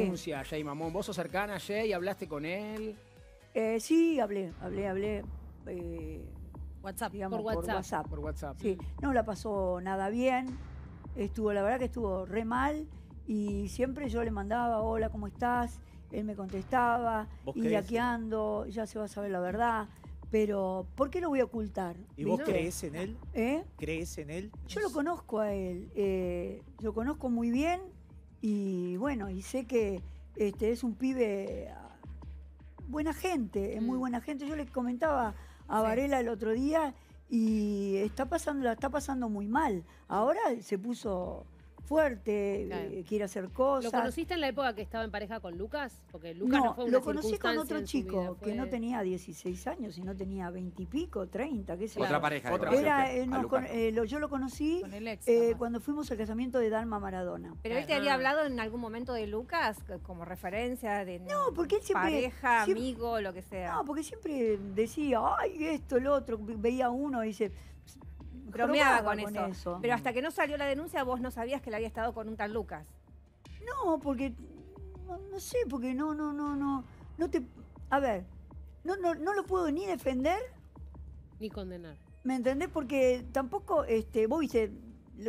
denuncia a Jay Mamón. ¿Vos sos cercana a Jay? ¿Hablaste con él? Eh, sí, hablé, hablé, hablé. Eh, WhatsApp, por WhatsApp. por WhatsApp. Sí, no la pasó nada bien. Estuvo, la verdad que estuvo re mal. Y siempre yo le mandaba, hola, ¿cómo estás? Él me contestaba, y de aquí ando, ya se va a saber la verdad pero ¿por qué lo voy a ocultar? ¿Y vos crees en él? ¿Eh? ¿Crees en él? Yo lo conozco a él, lo conozco muy bien, y bueno, y sé que este, es un pibe buena gente, es muy mm. buena gente. Yo le comentaba a Varela el otro día y está pasando, la está pasando muy mal. Ahora se puso fuerte, eh, quiere hacer cosas. ¿Lo conociste en la época que estaba en pareja con Lucas? Porque Lucas no, lo conocí con otro chico que no tenía 16 años, sino tenía 20 y pico, 30, qué sé yo. Otra pareja. Otra Era, eh, eh, yo lo conocí cuando fuimos al casamiento de Dalma Maradona. ¿Pero él te había hablado en algún momento de Lucas como referencia? de No, porque él siempre... Pareja, amigo, lo que sea. No, porque siempre decía, ay, esto, el otro, veía uno y dice bromeaba con, eso. Pero hasta mm. que no salió la denuncia, vos no sabías que le había estado con un tal Lucas. No, porque no, sé, porque no, no, no, no, no te, a ver, no, no, no lo puedo ni defender ni condenar. ¿Me entendés? Porque tampoco, este, vos viste,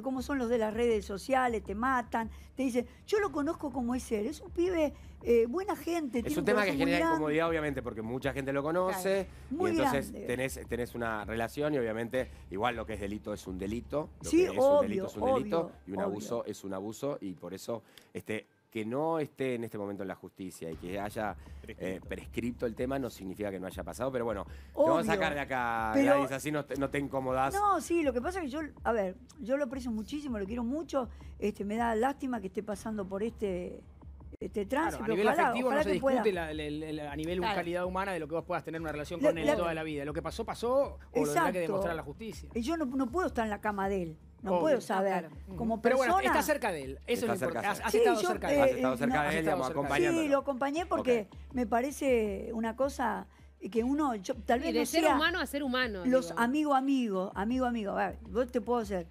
como son los de las redes sociales, te matan, te dicen, yo lo conozco como es él, es un pibe eh, buena gente. Es un tema que genera incomodidad, obviamente, porque mucha gente lo conoce, y entonces tenés, una relación y obviamente igual lo que es delito es un delito, lo sí, que es un delito es un delito, y un abuso es un abuso, y por eso este, que no esté en este momento en la justicia y que haya prescrito eh, prescripto, el tema no significa que no haya pasado, pero bueno, te vamos a sacar de acá, Gladys, así no te, incomodas incomodás. No, sí, lo que pasa es que yo, a ver, yo lo aprecio muchísimo, lo quiero mucho, este, me da lástima que esté pasando por este este a nivel afectivo no se discute a nivel de calidad humana de lo que vos puedas tener una relación con él toda la vida. Lo que pasó, pasó, o Exacto. lo que demostrar la justicia. y Yo no, no puedo estar en la cama de él. No puedo saber. Mm. Como Pero bueno, está cerca de él. Eso está es lo importante. Has, eh, estado cerca de él. Has estado cerca de él, Sí, lo acompañé porque me parece una cosa que uno, tal vez de ser humano a ser humano. Los amigo, amigo, amigo, amigo. A ver, vos te puedo hacer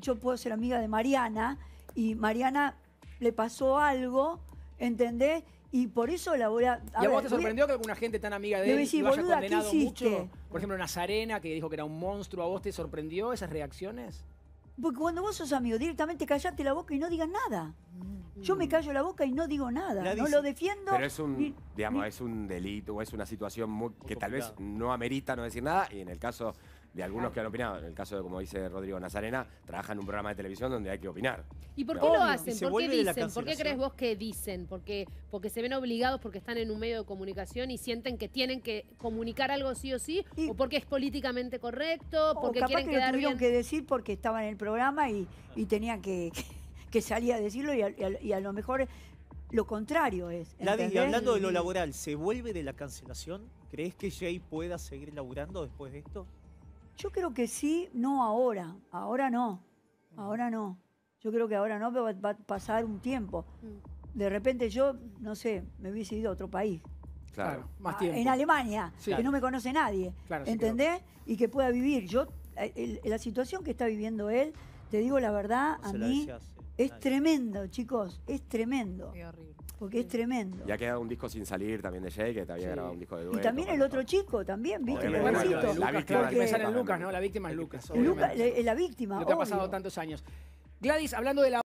yo puedo ser amiga de Mariana y Mariana le pasó algo, ¿entendés? Y por eso la voy a... ¿Y a vos te sorprendió que alguna gente tan amiga de él lo haya condenado mucho? Por ejemplo, Nazarena, que dijo que era un monstruo, ¿a vos te sorprendió esas reacciones? Porque cuando vos sos amigo, directamente callate la boca y no digas nada. Mm. Yo me callo la boca y no digo nada, no lo defiendo. Pero es un, digamos, es un delito o es una situación que tal vez no amerita no decir nada y en el caso de algunos que han opinado. En el caso de, como dice Rodrigo Nazarena, trabajan en un programa de televisión donde hay que opinar. ¿Y por qué lo hacen? ¿Por qué dicen? ¿Por qué crees vos que dicen? Porque, porque se ven obligados porque están en un medio de comunicación y sienten que tienen que comunicar algo sí o sí, o porque es políticamente correcto, porque capaz quieren que lo tuvieron que decir porque estaban en el programa y, y tenían que, que, salir a decirlo y a, lo mejor lo contrario es. Y hablando de lo laboral, ¿se vuelve de la cancelación? ¿Crees que Jay pueda seguir laburando después de esto? Yo creo que sí, no ahora, ahora no, ahora no. Yo creo que ahora no, pero va, a pasar un tiempo. Mm. De repente yo, no sé, me hubiese ido a otro país. Claro, más ah, tiempo. En Alemania, que no me conoce nadie, claro, ¿entendés? Y que pueda vivir. Yo, eh, la situación que está viviendo él, te digo la verdad, a mí es tremendo, chicos, es tremendo. horrible. Porque es tremendo. ya ha quedado un disco sin salir también de Jake, que te había grabado un disco de duelo. Y también el otro chico, también, ¿viste? El bueno, la, víctima es Lucas, ¿no? La víctima es Lucas. Lucas la, eh, la víctima. Lo que ha pasado tantos años. Gladys, hablando de la.